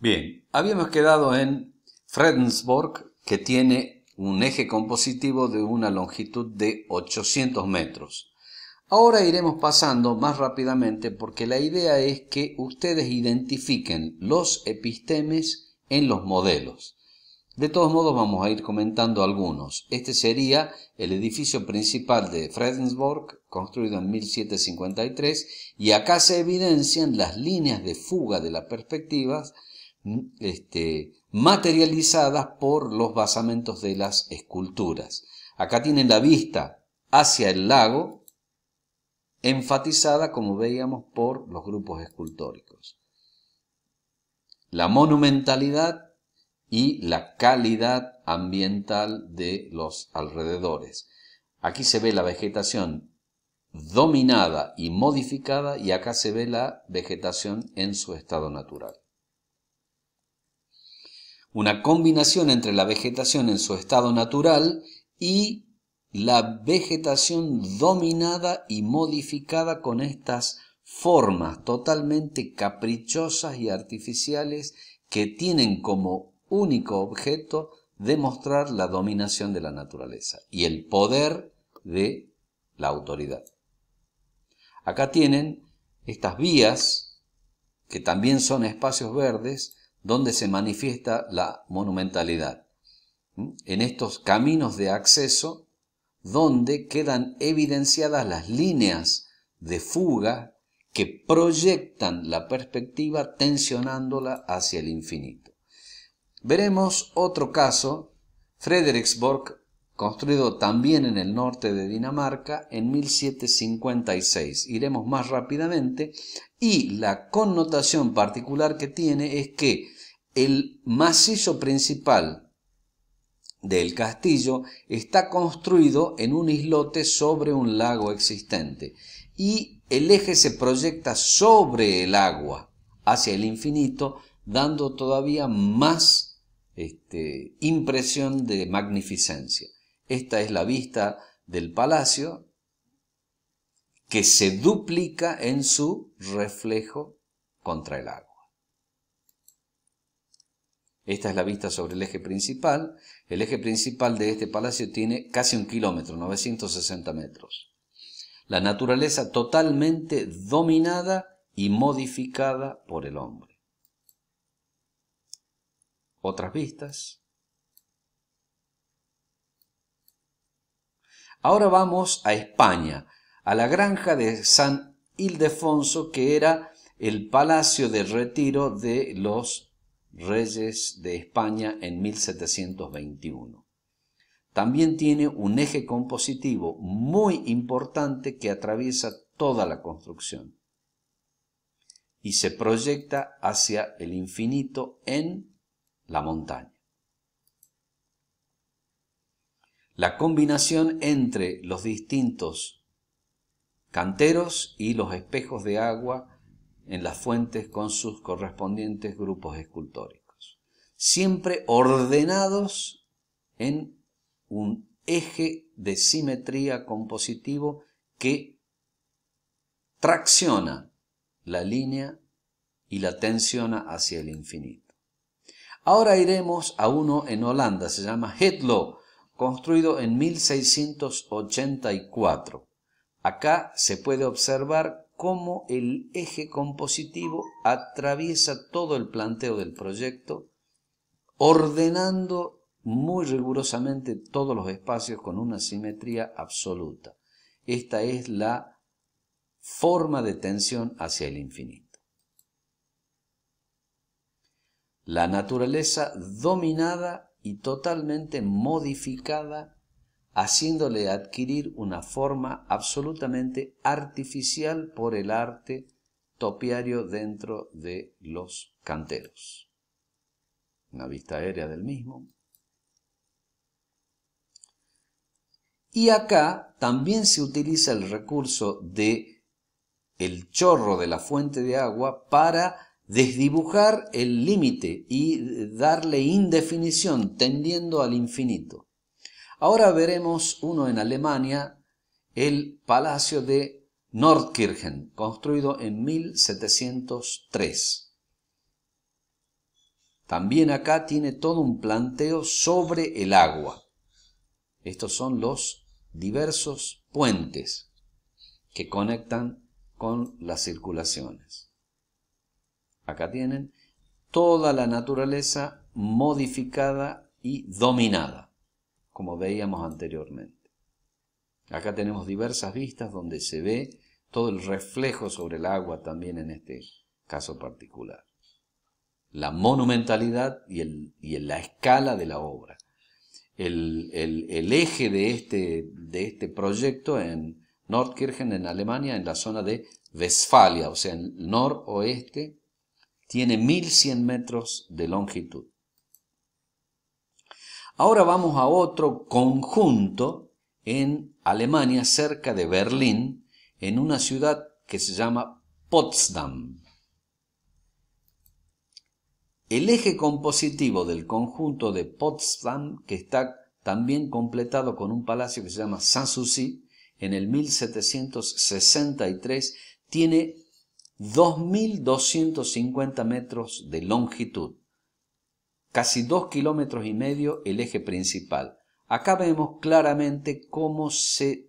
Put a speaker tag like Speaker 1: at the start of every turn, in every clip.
Speaker 1: Bien, habíamos quedado en Fredensborg, que tiene un eje compositivo de una longitud de 800 metros. Ahora iremos pasando más rápidamente porque la idea es que ustedes identifiquen los epistemes en los modelos. De todos modos vamos a ir comentando algunos. Este sería el edificio principal de Fredensborg, construido en 1753, y acá se evidencian las líneas de fuga de las perspectivas este, materializadas por los basamentos de las esculturas. Acá tienen la vista hacia el lago, enfatizada, como veíamos, por los grupos escultóricos. La monumentalidad y la calidad ambiental de los alrededores. Aquí se ve la vegetación dominada y modificada y acá se ve la vegetación en su estado natural una combinación entre la vegetación en su estado natural y la vegetación dominada y modificada con estas formas totalmente caprichosas y artificiales que tienen como único objeto demostrar la dominación de la naturaleza y el poder de la autoridad. Acá tienen estas vías, que también son espacios verdes, donde se manifiesta la monumentalidad, en estos caminos de acceso donde quedan evidenciadas las líneas de fuga que proyectan la perspectiva tensionándola hacia el infinito. Veremos otro caso, Frederiksborg, construido también en el norte de Dinamarca en 1756. Iremos más rápidamente y la connotación particular que tiene es que el macizo principal del castillo está construido en un islote sobre un lago existente y el eje se proyecta sobre el agua hacia el infinito, dando todavía más este, impresión de magnificencia. Esta es la vista del palacio que se duplica en su reflejo contra el agua. Esta es la vista sobre el eje principal. El eje principal de este palacio tiene casi un kilómetro, 960 metros. La naturaleza totalmente dominada y modificada por el hombre. Otras vistas. Ahora vamos a España, a la granja de San Ildefonso, que era el palacio de retiro de los reyes de España en 1721. También tiene un eje compositivo muy importante que atraviesa toda la construcción y se proyecta hacia el infinito en la montaña. La combinación entre los distintos canteros y los espejos de agua en las fuentes con sus correspondientes grupos escultóricos, siempre ordenados en un eje de simetría compositivo que tracciona la línea y la tensiona hacia el infinito. Ahora iremos a uno en Holanda, se llama Hetlo, construido en 1684. Acá se puede observar cómo el eje compositivo atraviesa todo el planteo del proyecto, ordenando muy rigurosamente todos los espacios con una simetría absoluta. Esta es la forma de tensión hacia el infinito. La naturaleza dominada y totalmente modificada haciéndole adquirir una forma absolutamente artificial por el arte topiario dentro de los canteros. Una vista aérea del mismo. Y acá también se utiliza el recurso de el chorro de la fuente de agua para desdibujar el límite y darle indefinición tendiendo al infinito. Ahora veremos uno en Alemania, el Palacio de Nordkirchen, construido en 1703. También acá tiene todo un planteo sobre el agua. Estos son los diversos puentes que conectan con las circulaciones. Acá tienen toda la naturaleza modificada y dominada como veíamos anteriormente. Acá tenemos diversas vistas donde se ve todo el reflejo sobre el agua también en este caso particular. La monumentalidad y, la escala de la obra. El, eje de este, de este proyecto en Nordkirchen, en Alemania, en la zona de Westfalia, o sea, en el noroeste, tiene 1100 metros de longitud. Ahora vamos a otro conjunto en Alemania, cerca de Berlín, en una ciudad que se llama Potsdam. El eje compositivo del conjunto de Potsdam, que está también completado con un palacio que se llama Sanssouci, en el 1763, tiene 2.250 metros de longitud casi dos kilómetros y medio el eje principal. Acá vemos claramente cómo se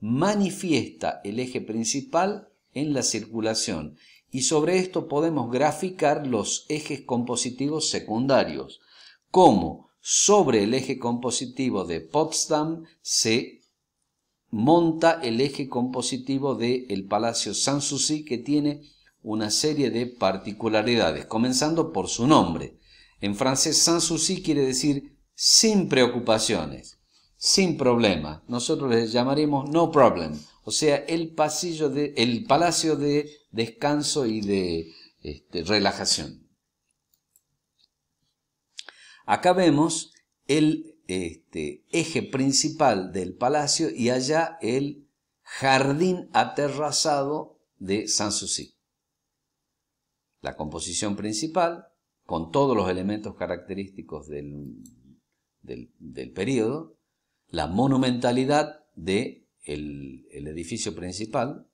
Speaker 1: manifiesta el eje principal en la circulación y sobre esto podemos graficar los ejes compositivos secundarios, cómo sobre el eje compositivo de Potsdam se monta el eje compositivo del el Palacio Sanssouci que tiene una serie de particularidades, comenzando por su nombre. En francés, sans souci quiere decir sin preocupaciones, sin problema. Nosotros les llamaremos no problem, o sea, el pasillo de, el palacio de descanso y de este, relajación. Acá vemos el este, eje principal del palacio y allá el jardín aterrazado de Sanssouci. La composición principal, con todos los elementos característicos del, del, periodo, la monumentalidad del de el, edificio principal,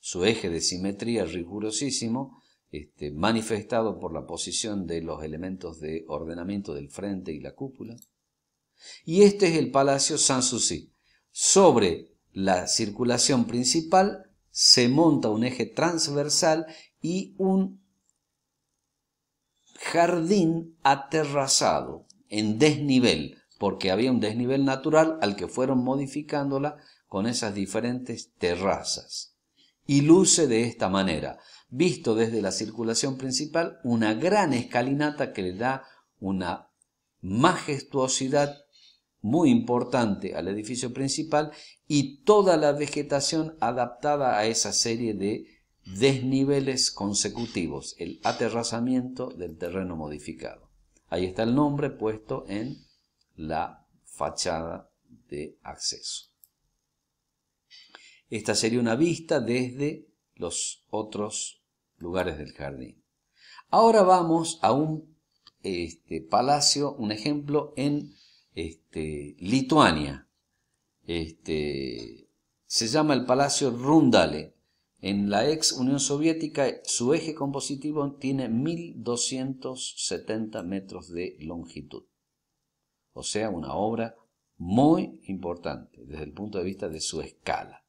Speaker 1: su eje de simetría rigurosísimo, este, manifestado por la posición de los elementos de ordenamiento del frente y la cúpula. Y este es el Palacio Sanssouci. Sobre la circulación principal se monta un eje transversal y un jardín aterrazado en desnivel, porque había un desnivel natural al que fueron modificándola con esas diferentes terrazas. Y luce de esta manera, visto desde la circulación principal, una gran escalinata que le da una majestuosidad muy importante al edificio principal y toda la vegetación adaptada a esa serie de desniveles consecutivos, el aterrazamiento del terreno modificado. Ahí está el nombre puesto en la fachada de acceso. Esta sería una vista desde los otros lugares del jardín. Ahora vamos a un este, palacio, un ejemplo en este, Lituania. Este, se llama el Palacio Rundale en la ex Unión Soviética, su eje compositivo tiene 1.270 metros de longitud. O sea, una obra muy importante desde el punto de vista de su escala.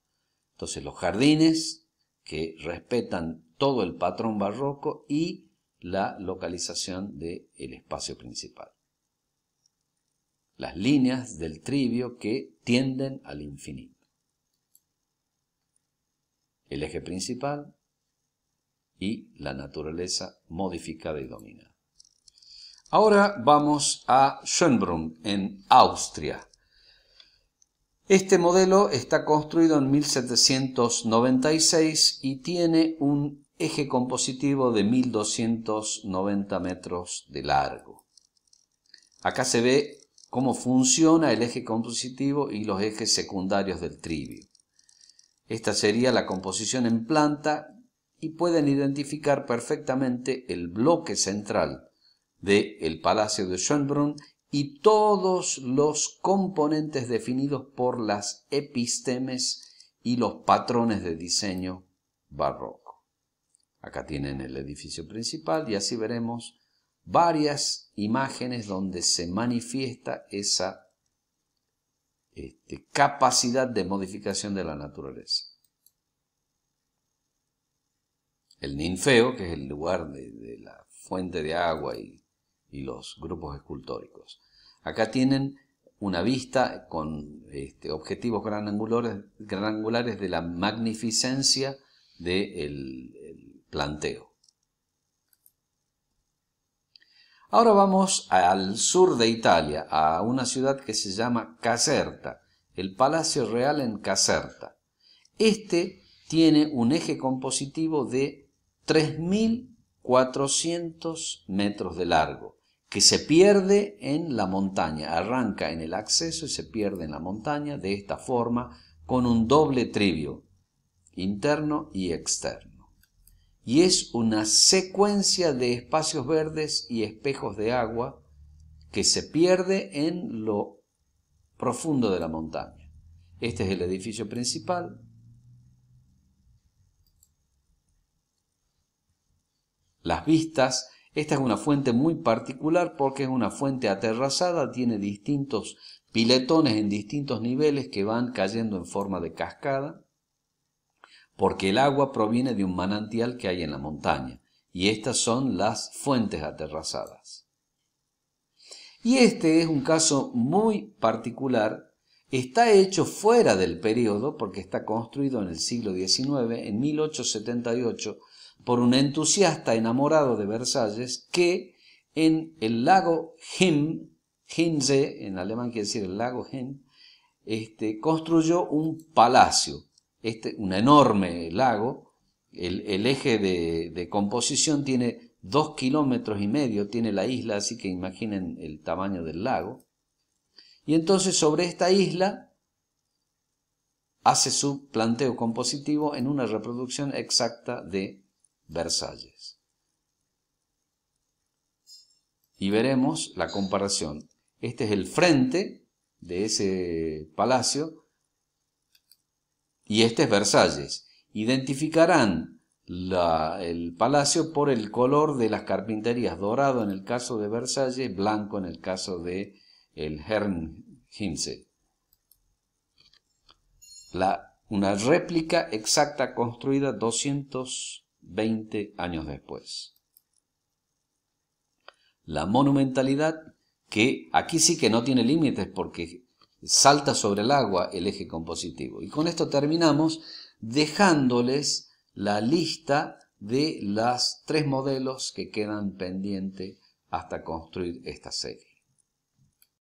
Speaker 1: Entonces, los jardines que respetan todo el patrón barroco y la localización del espacio principal. Las líneas del trivio que tienden al infinito el eje principal y la naturaleza modificada y dominada. Ahora vamos a Schönbrunn, en Austria. Este modelo está construido en 1796 y tiene un eje compositivo de 1290 metros de largo. Acá se ve cómo funciona el eje compositivo y los ejes secundarios del trivio. Esta sería la composición en planta y pueden identificar perfectamente el bloque central del el Palacio de Schönbrunn y todos los componentes definidos por las epistemes y los patrones de diseño barroco. Acá tienen el edificio principal y así veremos varias imágenes donde se manifiesta esa este, capacidad de modificación de la naturaleza. El ninfeo, que es el lugar de, la fuente de agua y, los grupos escultóricos. Acá tienen una vista con este, objetivos gran angulares de la magnificencia del planteo. Ahora vamos al sur de Italia, a una ciudad que se llama Caserta, el Palacio Real en Caserta. Este tiene un eje compositivo de 3.400 metros de largo, que se pierde en la montaña, arranca en el acceso y se pierde en la montaña de esta forma, con un doble trivio, interno y externo y es una secuencia de espacios verdes y espejos de agua que se pierde en lo profundo de la montaña. Este es el edificio principal. Las vistas, esta es una fuente muy particular porque es una fuente aterrazada, tiene distintos piletones en distintos niveles que van cayendo en forma de cascada porque el agua proviene de un manantial que hay en la montaña, y estas son las fuentes aterrazadas. Y este es un caso muy particular, está hecho fuera del periodo, porque está construido en el siglo XIX, en 1878, por un entusiasta enamorado de Versalles que en el lago Him, Himse, en alemán quiere decir el lago Him, este, construyó un palacio este, un enorme lago, el, eje de, de, composición tiene dos kilómetros y medio, tiene la isla, así que imaginen el tamaño del lago. Y entonces sobre esta isla hace su planteo compositivo en una reproducción exacta de Versalles. Y veremos la comparación. Este es el frente de ese palacio y este es Versalles. Identificarán el palacio por el color de las carpinterías, dorado en el caso de Versalles, blanco en el caso de el Herrn La, una réplica exacta construida 220 años después. La monumentalidad que aquí sí que no tiene límites porque salta sobre el agua el eje compositivo. Y con esto terminamos dejándoles la lista de las tres modelos que quedan pendientes hasta construir esta serie.